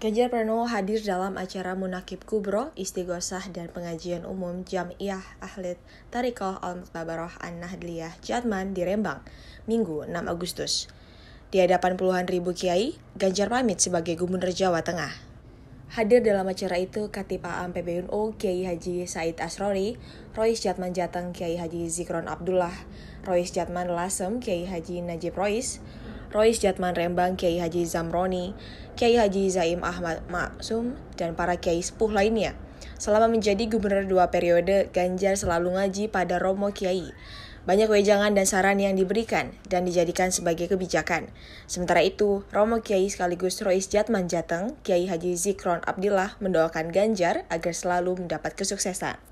Ganjar Pranowo hadir dalam acara Munakib Kubro, Istighosah dan Pengajian Umum Jam'iyah Ahlid Tarikoh Al-Muqtabaroh An-Nahdliyah Jatman di Rembang, Minggu 6 Agustus. Di hadapan puluhan ribu kiai, Ganjar pamit sebagai Gubernur Jawa Tengah. Hadir dalam acara itu Katipa Am PBNU Kiai Haji Said Asrori, Rois Jatman Jateng Kiai Haji Zikron Abdullah, Rois Jatman Lasem Kiai Haji Najib Rois, Rois Jatman Rembang Kiai Haji Zamroni, Kiai Haji Zaim Ahmad Maksum, dan para kiai sepuh lainnya. Selama menjadi gubernur dua periode, Ganjar selalu ngaji pada Romo Kiai. Banyak wejangan dan saran yang diberikan dan dijadikan sebagai kebijakan. Sementara itu, Romo Kiai sekaligus Rois Jatman Jateng, Kiai Haji Zikron Abdillah mendoakan Ganjar agar selalu mendapat kesuksesan.